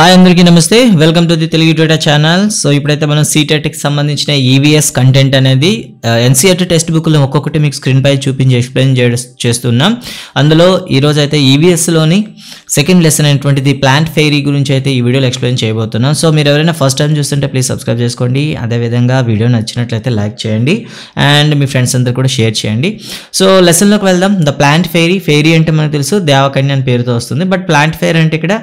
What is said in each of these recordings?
Hi అందరికీ నమస్తే welcome to the Telugu data channel so ఇప్పుడైతే మనం సీటెట్కి సంబంధించిన ఈవీఎస్ e కంటెంట్ అనేది ఎన్సీఆర్టీ టెక్స్ట్ బుక్లో ఒక్కొక్కటి మీకు స్క్రీన్ పై చూపించి ఎక్స్ప్లెయిన్ చేస్తున్నాం అందులో ఈరోజు అయితే ఈవీఎస్లోని సెకండ్ లెసన్ అయినటువంటిది ప్లాంట్ ఫెయిరీ గురించి అయితే ఈ వీడియోలో ఎక్స్ప్లెయిన్ చేయబోతున్నాం సో మీరు ఎవరైనా ఫస్ట్ టైం చూస్తుంటే ప్లీజ్ సబ్స్క్రైబ్ చేసుకోండి అదేవిధంగా వీడియో నచ్చినట్లయితే లైక్ చేయండి అండ్ మీ ఫ్రెండ్స్ అందరు కూడా షేర్ చేయండి సో లెసన్లోకి వెళ్దాం ద ప్లాంట్ ఫెయిరీ ఫెయిరీ అంటే మనకు తెలుసు దేవకన్య అని పేరుతో వస్తుంది బట్ ప్లాంట్ ఫెయిర్ అంటే ఇక్కడ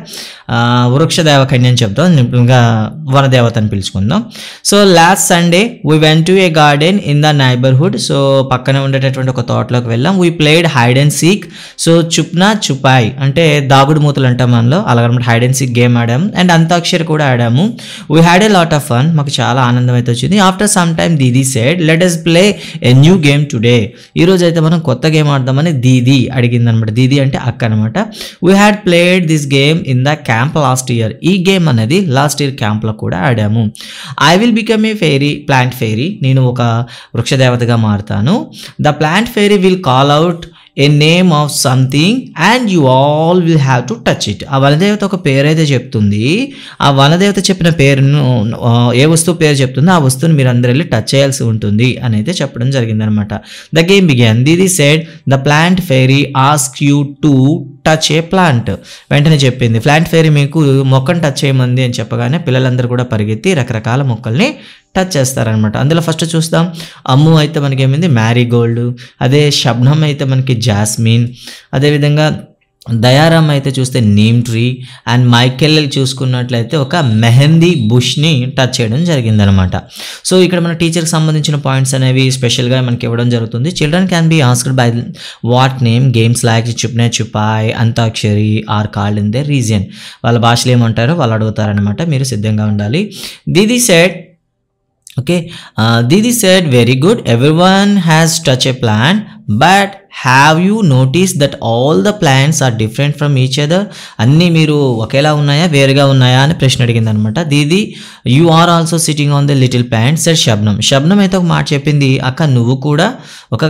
uh, వృక్ష దేవకన్య అని చెప్తాం ఇంకా వనదేవత అని పిలుచుకుందాం so last Sunday we went to a garden in the neighbourhood so పక్కనే ఉండేటటువంటి ఒక తోటలోకి వెళ్ళాం we played hide and seek so చుప్నా చుపాయ్ అంటే దాగుడు మూతలు అంటాం మనలో అలాగనమాట హైడ్ అండ్ సీక్ గేమ్ ఆడాం అండ్ అంతాక్షరి కూడా ఆడాము we had a lot of fun మాకు చాలా ఆనందం అయితే వచ్చింది after some time Didi said let us play a new game today ఈరోజు అయితే మనం కొత్త గేమ్ ఆడదామని దీదీ అడిగిందనమాట దీదీ అంటే అక్క అనమాట we had played this game in the camp last year ఈ గేమ్ అనేది లాస్ట్ ఇయర్ క్యాంప్లో కూడా ఆడాము I will become a fairy plant fairy నేను ఒక వృక్షదేవతగా మారుతాను the plant fairy will call out a name of something and you all will have to touch it ఆ వనదేవత ఒక పేరు అయితే చెప్తుంది ఆ వనదేవత చెప్పిన పేరును ఏ వస్తువు పేరు చెప్తుందో ఆ వస్తువుని మీరు అందరు వెళ్ళి టచ్ చేయాల్సి ఉంటుంది అని అయితే చెప్పడం జరిగిందనమాట the game began Didi said the plant fairy ask you to touch a plant వెంటనే చెప్పింది ప్లాంట్ ఫేరీ మీకు మొక్కను టచ్ చేయమంది అని చెప్పగానే పిల్లలందరూ కూడా పరిగెత్తి రకరకాల మొక్కల్ని టచ్ చేస్తారనమాట అందులో ఫస్ట్ చూస్తాం అమ్ము అయితే మనకి ఏమైంది మ్యారీగోల్డ్ అదే శబ్నం అయితే మనకి జాస్మిన్ అదేవిధంగా దయారామ్ అయితే చూస్తే నీమ్ ట్రీ అండ్ మైకెల్ చూసుకున్నట్లయితే ఒక మెహందీ బుష్ని టచ్ చేయడం జరిగిందనమాట సో ఇక్కడ మన టీచర్కి సంబంధించిన పాయింట్స్ అనేవి స్పెషల్గా మనకి ఇవ్వడం జరుగుతుంది children can be asked by what name games like chhupne chhupai antakshari are called in their region వాళ్ళ భాషలు ఏమంటారో వాళ్ళు అడుగుతారనమాట మీరు సిద్ధంగా ఉండాలి Didi said okay Didi said very good everyone has touch a plant but have you notice that all the plants are different from each other అన్నీ మీరు ఒకేలా ఉన్నాయా వేరుగా ఉన్నాయా అని ప్రశ్న అడిగింది అనమాట Didi you are also sitting on the little plants and Shabnam Shabnam అయితే ఒక మాట చెప్పింది అక్క నువ్వు కూడా ఒక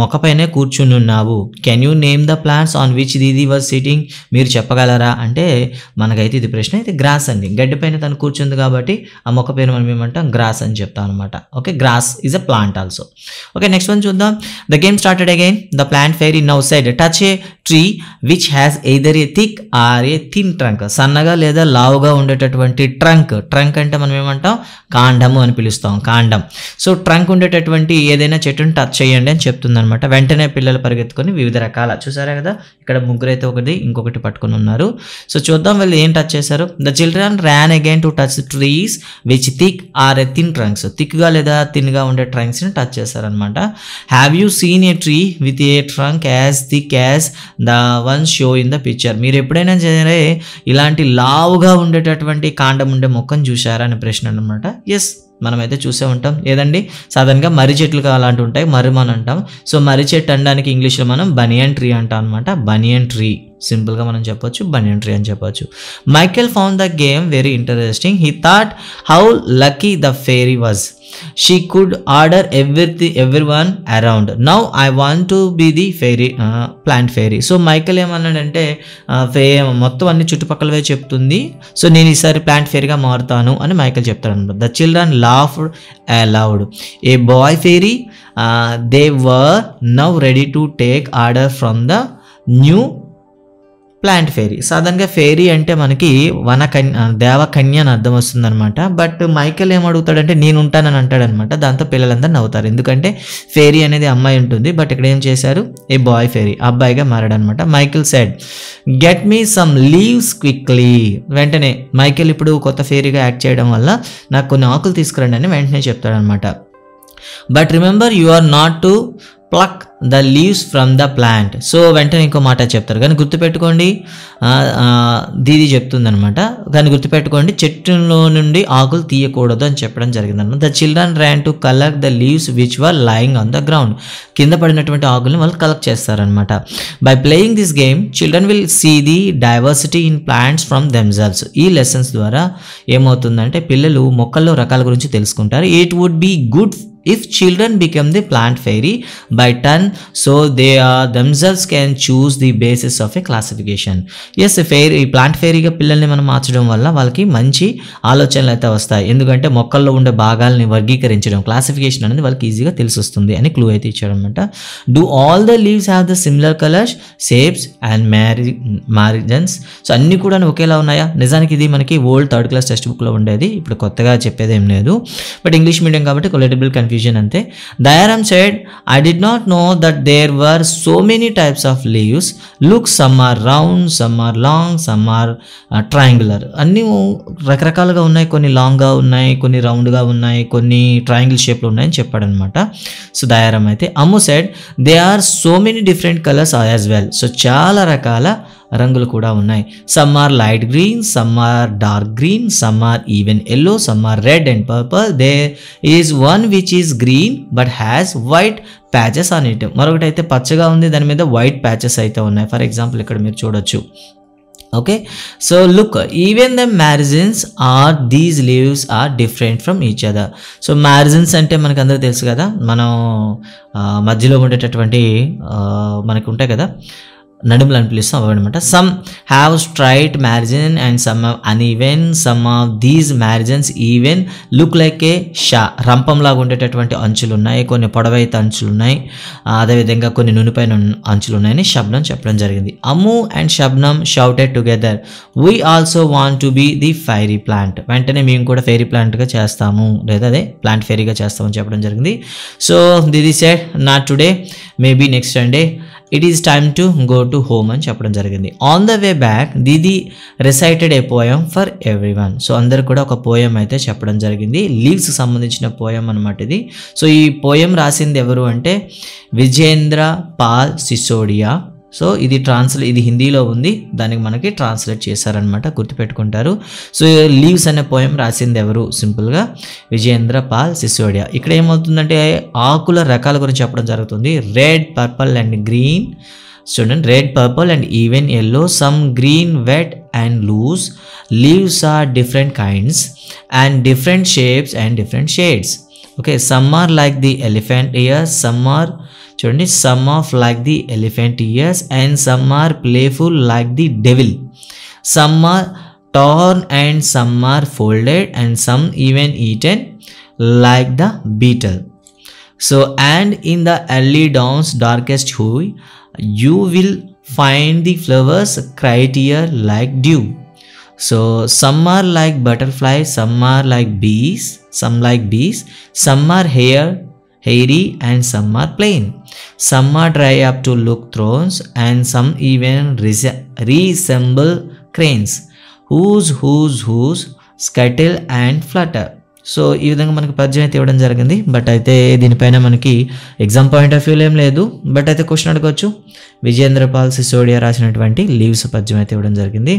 మొక్కపైనే కూర్చుని ఉన్నావు can you name the plants on which Didi was sitting మీరు చెప్పగలరా అంటే మనకైతే ఇది ప్రశ్న అయితే గ్రాస్ అండి గడ్డి పైన తను కూర్చుంది కాబట్టి ఆ మొక్క పేరు మనం ఏమంటాం గ్రాస్ అని చెప్తాం అనమాట okay grass is a plant also okay next one చూద్దాం the game started again the plant fairy now said, touch a tree which has either a thick or a thin trunk. సన్నగా లేదా లావుగా ఉండేటటువంటి trunk trunk అంటే మనం ఏమంటాం కాండము అని పిలుస్తాం కాండం సో ట్రంక్ ఉండేటటువంటి ఏదైనా చెట్టును టచ్ చేయండి అని చెప్తుందనమాట వెంటనే పిల్లలు పరిగెత్తుకొని వివిధ రకాల చూసారా కదా ఇక్కడ ముగ్గురైతే ఒకటి ఇంకొకటి పట్టుకొని ఉన్నారు సో చూద్దాం వీళ్ళు ఏం టచ్ చేశారు the children ran again to touch trees which thick or a thin trunks థిక్గా లేదా థిన్గా ఉండే ట్రంక్స్ని టచ్ చేశారనమాట have you seen a tree with with a trunk as thick as the one show in the picture మీరు ఎప్పుడైనా సరే ఇలాంటి లావుగా ఉండేటటువంటి కాండం ఉండే మొక్కను చూశారా అనే ప్రశ్న అనమాట ఎస్ మనమైతే చూసే ఉంటాం ఏదండి సాధారణంగా మర్రి చెట్లు అలాంటి ఉంటాయి మరుమన్ అంటాం సో మర్రి చెట్టు అనడానికి ఇంగ్లీష్లో మనం బనియన్ ట్రీ అంటాం అనమాట బనియన్ ట్రీ సింపుల్గా మనం చెప్పొచ్చు బనియన్ ట్రీ అని చెప్పొచ్చు Michael found the game very interesting he thought how lucky the fairy was she could order everything everyone around now I to to be the uh, plant fairy so Michael ఏమన్నాడంటే ఫే మొత్తం అన్ని చుట్టుపక్కలవే చెప్తుంది so నేను ఈసారి plant ఫేరీగా మారుతాను అని Michael చెప్తాడు అనమాట the children laughed aloud a boy fairy they were now ready to take order from the new plant fairy సాధారణంగా ఫెయిరీ అంటే మనకి వన కన్య దేవకన్య అని అర్థం వస్తుందనమాట బట్ మైకేల్ ఏమడుగుతాడంటే నేను ఉంటానని అంటాడనమాట దాంతో పిల్లలందరూ నవ్వుతారు ఎందుకంటే ఫెయిరీ అనేది అమ్మాయి ఉంటుంది బట్ ఇక్కడ ఏం చేశారు ఏ బాయ్ ఫెయిరీ అబ్బాయిగా మారాడనమాట Michael said get me some leaves quickly వెంటనే మైకేల్ ఇప్పుడు కొత్త ఫెయిరీగా యాక్ట్ చేయడం వల్ల నాకు కొన్ని ఆకులు తీసుకురండి అని వెంటనే చెప్తాడనమాట but remember you are not to pluck the leaves from the plant so వెంటనే ఇంకో మాట చెప్తారు కానీ గుర్తుపెట్టుకోండి దీది అనమాట కానీ గుర్తుపెట్టుకోండి చెట్టులో నుండి ఆకులు తీయకూడదు అని చెప్పడం జరిగిందనమాట the children ran to collect the leaves which were lying on the ground కింద పడినటువంటి ఆకులను వాళ్ళు కలెక్ట్ చేస్తారనమాట by playing this game children will see the diversity in plants from themselves ఈ లెసన్స్ ద్వారా ఏమవుతుందంటే పిల్లలు మొక్కల్లో రకాల గురించి తెలుసుకుంటారు it would be good if children become the plant fairy by turn so they they are themselves can choose the basis of a classification ఎస్ ఫెయిర్ ఈ ప్లాంట్ ఫెయిరీగా పిల్లల్ని మనం మార్చడం వల్ల వాళ్ళకి మంచి ఆలోచనలు అయితే వస్తాయి ఎందుకంటే మొక్కల్లో ఉండే భాగాలని వర్గీకరించడం క్లాసిఫికేషన్ అనేది వాళ్ళకి ఈజీగా తెలిసి వస్తుంది అని క్లూ అయితే ఇచ్చాడు అనమాట do all the leaves have the similar colours shapes and mar margins so అన్ని కూడా ఒకేలా ఉన్నాయా నిజానికి ఇది మనకి ఓల్డ్ థర్డ్ క్లాస్ టెక్స్ట్ బుక్లో ఉండేది ఇప్పుడు కొత్తగా చెప్పేది ఏం లేదు బట్ ఇంగ్లీష్ మీడియం కాబట్టి కొలెటబుల్ కన్ఫ్యూజన్ అంతే Dayaram said I did not know that there were so many types of leaves. Look, some are round, some are long, some are uh, అన్నీ రకరకాలుగా ఉన్నాయి కొన్ని లాంగ్గా ఉన్నాయి కొన్ని రౌండ్గా ఉన్నాయి కొన్ని ట్రయాంగిల్ షేప్లో ఉన్నాయని చెప్పాడనమాట సో దయారం అయితే Ammu said there are so many different colours as well so చాలా రకాల రంగులు కూడా ఉన్నాయి some are light green some are dark green some are even yellow some are red and purple there is one which is green but has white patches on it మరొకటి అయితే పచ్చగా ఉంది దాని మీద వైట్ ప్యాచెస్ అయితే ఉన్నాయి for example ఇక్కడ మీరు చూడొచ్చు okay so look even the margins are these leaves are different from each other so margins అంటే మనకు అందరూ తెలుసు కదా మనం మధ్యలో ఉండేటటువంటి మనకు ఉంటాయి కదా నడుములను పిలుస్తాం అవన్నమాట some have straight margin and some uneven some of these margins even look like a saw రంపంలాగా ఉండేటటువంటి అంచులు ఉన్నాయి కొన్ని పొడవైతే అంచులు ఉన్నాయి అదేవిధంగా కొన్ని నునిపైన అంచులు ఉన్నాయని శబ్నం చెప్పడం జరిగింది Ammu and Shabnam shouted together we also want to be the fairy plant వెంటనే మేము కూడా ఫెయిరీ ప్లాంట్గా చేస్తాము లేదా అదే ప్లాంట్ ఫెయిరీగా చేస్తామని చెప్పడం జరిగింది so Didi said not today maybe next Sunday it is time to go to home అని చెప్పడం జరిగింది on the way back Didi recited a poem for everyone so అందరు కూడా ఒక పోయం అయితే చెప్పడం జరిగింది లీవ్స్కి సంబంధించిన పోయం అనమాట ఇది సో ఈ పోయం రాసింది ఎవరు అంటే విజేంద్ర పాల్ సిసోడియా సో ఇది ట్రాన్స్లే ఇది హిందీలో ఉంది దానికి మనకి ట్రాన్స్లేట్ చేశారనమాట గుర్తుపెట్టుకుంటారు సో లీవ్స్ అనే పోయం రాసింది ఎవరు సింపుల్గా విజయేంద్ర పాల్ సిసోడియా ఇక్కడ ఏమవుతుందంటే ఆకుల రకాల గురించి చెప్పడం జరుగుతుంది red purple and green Student, red, purple and even yellow, some green, wet and loose. Leaves are different kinds and different shapes and different shades. Okay, some are like the elephant ears, some are చూడండి some are like the elephant ears, and some are playful like the devil. Some are torn and some are folded and some even eaten like the beetle. So and in the early dawn's darkest hue you will find the flowers criteria like dew. So some are like butterflies, some are like bees, some like bees, some are hair, hairy and some are plain. Some are dry up to look thrones and some even resemble cranes whose whose whose scuttle and flutter. So ఈ విధంగా మనకు పరిచయం అయితే ఇవ్వడం జరిగింది but అయితే దీనిపైన మనకి ఎగ్జామ్ పాయింట్ ఆఫ్ వ్యూలో ఏం లేదు బట్ అయితే క్వశ్చన్ అడగవచ్చు విజయేంద్రపాల్ సిసోడియా రాసినటువంటి లీవ్స్ పద్యం అయితే ఇవ్వడం జరిగింది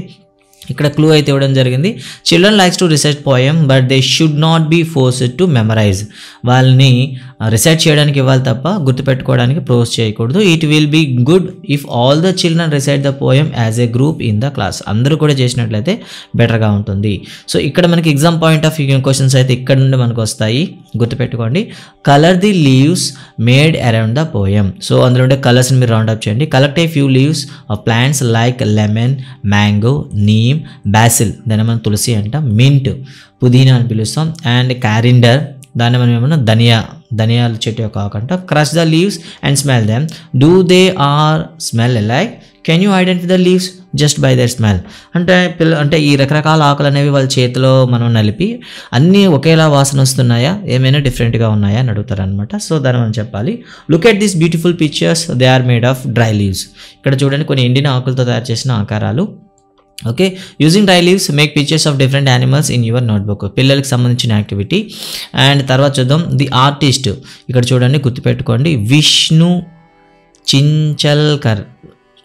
ఇక్కడ క్లూ అయితే ఇవ్వడం జరిగింది children likes to research poem but they should not be forced to memorize వాళ్ళని రిసెర్చ్ చేయడానికి ఇవ్వాలి తప్ప గుర్తుపెట్టుకోవడానికి ప్రోస్ చేయకూడదు it will be good if all the children recite the poem as a group in the class అందరూ కూడా చేసినట్లయితే బెటర్గా ఉంటుంది సో ఇక్కడ మనకి exam point of view questions అయితే ఇక్కడ నుండి మనకు వస్తాయి గుర్తుపెట్టుకోండి colour the leaves made around the poem so అందులో ఉండే కలర్స్ని మీరు రౌండ్ అప్ చేయండి collect a few leaves of plants like lemon mango నీ నీమ్ బ్యాసిల్ దాన్ని మనం తులసి అంటాం మింట్ పుదీనా అని పిలుస్తాం అండ్ క్యారిండర్ దాన్ని మనం ఏమన్నా ధనియా ధనియాల చెట్టు యొక్క ఆకంట crush the leaves and smell them do they are smell like can you identify the leaves just by their smell అంటే పిల్ల అంటే ఈ రకరకాల ఆకులు అనేవి వాళ్ళ చేతిలో మనం నలిపి అన్నీ ఒకేలా వాసన వస్తున్నాయా ఏమైనా డిఫరెంట్గా ఉన్నాయా అని అడుగుతారనమాట సో దాన్ని మనం చెప్పాలి look at these beautiful pictures they are made of dry leaves ఇక్కడ చూడండి కొన్ని ఎండిన ఆకులతో తయారు చేసిన ఆకారాలు okay using dry leaves make pictures of different animals in your notebook పిల్లలకు సంబంధించిన యాక్టివిటీ అండ్ తర్వాత చూద్దాం ది ఆర్టిస్ట్ ఇక్కడ చూడండి గుర్తుపెట్టుకోండి విష్ణు చించల్కర్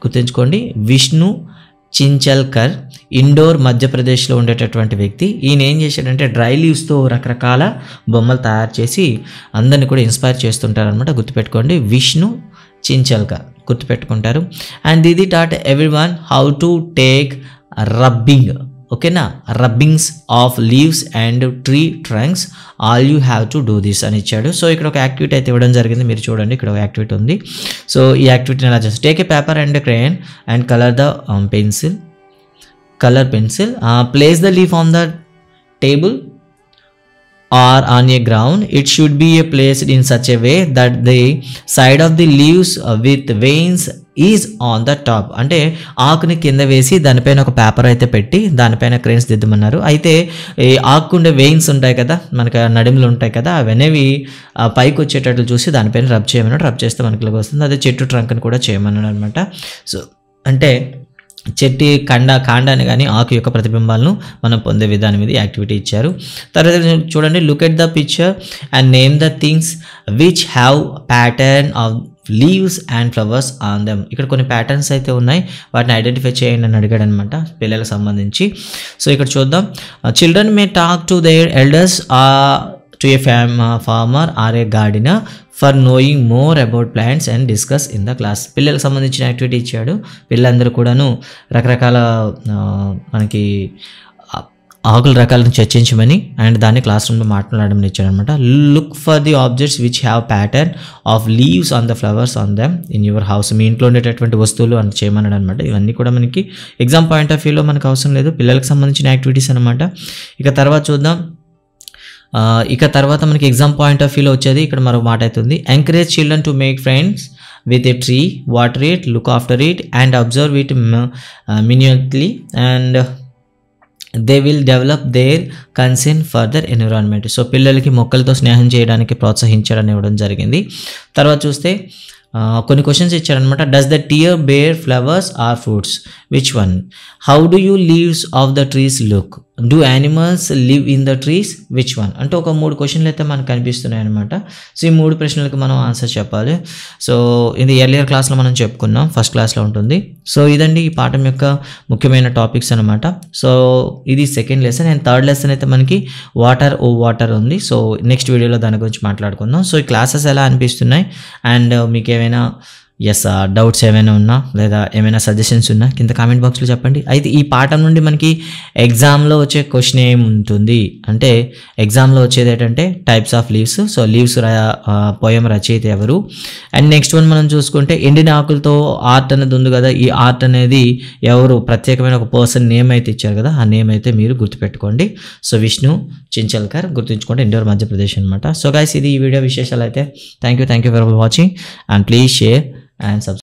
గుర్తుంచుకోండి విష్ణు చించల్కర్ ఇండోర్ మధ్యప్రదేశ్లో ఉండేటటువంటి వ్యక్తి ఈయన ఏం చేశాడంటే డ్రై లీవ్స్తో రకరకాల బొమ్మలు తయారు చేసి అందరిని కూడా ఇన్స్పైర్ చేస్తుంటారనమాట గుర్తుపెట్టుకోండి విష్ణు చించల్కర్ గుర్తుపెట్టుకుంటారు అండ్ ఇది taught everyone how to take rubbing ఓకేనా rubbings of leaves and tree trunks all you have to do this అని ఇచ్చాడు సో ఇక్కడ ఒక యాక్టివిటీ అయితే ఇవ్వడం జరిగింది మీరు చూడండి ఇక్కడ ఒక యాక్టివిటీ ఉంది సో ఈ యాక్టివిటీని ఎలా చేస్తారు take a paper and crayon and colour the pencil colour pencil place the leaf on the table or on a ground it should be a placed in such a way that the side of the leaves with veins is on the top అంటే ఆకుని కింద వేసి దానిపైన ఒక paper అయితే పెట్టి దానిపైన cranes దిద్దమన్నారు అయితే ఈ ఆకుండే వెయిన్స్ ఉంటాయి కదా మనకి నడుములు ఉంటాయి కదా అవనేవి పైకి వచ్చేటట్లు చూసి దానిపైన రబ్ చేయమన్నాడు రబ్ చేస్తే మనకి వస్తుంది అదే చెట్టు ట్రంక్ని కూడా చేయమన్నాడు అనమాట సో అంటే చెట్టి కండ కాండాన్ని కానీ ఆకు యొక్క ప్రతిబింబాలను మనం పొందే విధానం ఇది యాక్టివిటీ ఇచ్చారు తర్వాత చూడండి look at the picture and name the things which have pattern of leaves and flowers on them ఇక్కడ కొన్ని ప్యాటర్న్స్ అయితే ఉన్నాయి వాటిని ఐడెంటిఫై చేయండి అని అడిగాడు అనమాట పిల్లలకు సంబంధించి సో ఇక్కడ చూద్దాం children may talk to their elders to a fam farmer or a gardener for knowing more about plants and discuss in the class పిల్లలకు సంబంధించిన యాక్టివిటీ ఇచ్చాడు పిల్లలందరూ కూడాను రకరకాల uh, మనకి ఆకుల రకాలను చర్చించమని అండ్ దాన్ని క్లాస్ రూమ్లో మాట్లాడడం ఇచ్చాడనమాట look for the objects which have pattern of leaves on the flowers on them in your house మీ ఇంట్లో ఉండేటటువంటి వస్తువులు అని చేయమన్నాడు అనమాట ఇవన్నీ కూడా మనకి ఎగ్జామ్ పాయింట్ ఆఫ్ వ్యూలో మనకు అవసరం లేదు పిల్లలకు సంబంధించిన యాక్టివిటీస్ అనమాట ఇక తర్వాత చూద్దాం ఇక తర్వాత మనకి ఎగ్జామ్ పాయింట్ ఆఫ్ వ్యూలో వచ్చేది ఇక్కడ మరో మాట అవుతుంది encourage children to make friends with a tree water it look after it and observe it minutely and they will develop their concern for their environment so పిల్లలకి మొక్కలతో స్నేహం చేయడానికి ప్రోత్సహించడం ఇవ్వడం జరిగింది తర్వాత చూస్తే కొన్ని క్వశ్చన్స్ ఇచ్చారనమాట does the tree bear flowers or fruits which one how do you leaves of the trees look do animals live in the trees which one అంటే ఒక మూడు క్వశ్చన్లు అయితే మనకు కనిపిస్తున్నాయి అనమాట సో ఈ మూడు ప్రశ్నలకు మనం ఆన్సర్ చెప్పాలి సో ఇది ఎర్లియర్ క్లాస్లో మనం చెప్పుకున్నాం ఫస్ట్ క్లాస్లో ఉంటుంది సో ఇదండి ఈ పాఠం యొక్క ముఖ్యమైన టాపిక్స్ అనమాట సో ఇది second lesson and third lesson అయితే మనకి వాటర్ ఓ వాటర్ ఉంది సో నెక్స్ట్ వీడియోలో దాని గురించి మాట్లాడుకుందాం సో ఈ క్లాసెస్ ఎలా అనిపిస్తున్నాయి అండ్ uh, మీకు ఏమైనా ఎస్ డౌట్స్ uh, ఏమైనా ఉన్నా లేదా ఏమైనా సజెషన్స్ ఉన్నా కింద కామెంట్ బాక్స్లో చెప్పండి అయితే ఈ పాఠం నుండి మనకి ఎగ్జామ్లో వచ్చే క్వశ్చన్ ఏముంటుంది అంటే ఎగ్జామ్లో వచ్చేది ఏంటంటే types of leaves so leaves poem రచయిత ఎవరు అండ్ నెక్స్ట్ వన్ మనం చూసుకుంటే ఎండిన ఆకులతో ఆర్ట్ అనేది ఉంది కదా ఈ ఆర్ట్ అనేది ఎవరు ప్రత్యేకమైన ఒక పర్సన్ నేమ్ అయితే ఇచ్చారు కదా ఆ నేమ్ అయితే మీరు గుర్తుపెట్టుకోండి సో విష్ణు చించల్కర్ గుర్తుంచుకోండి ఇండోర్ మధ్యప్రదేశ్ అనమాట సో గైస్ ఇది ఈ వీడియో విశేషాలు అయితే thank you thank you for watching and please share and subscribe.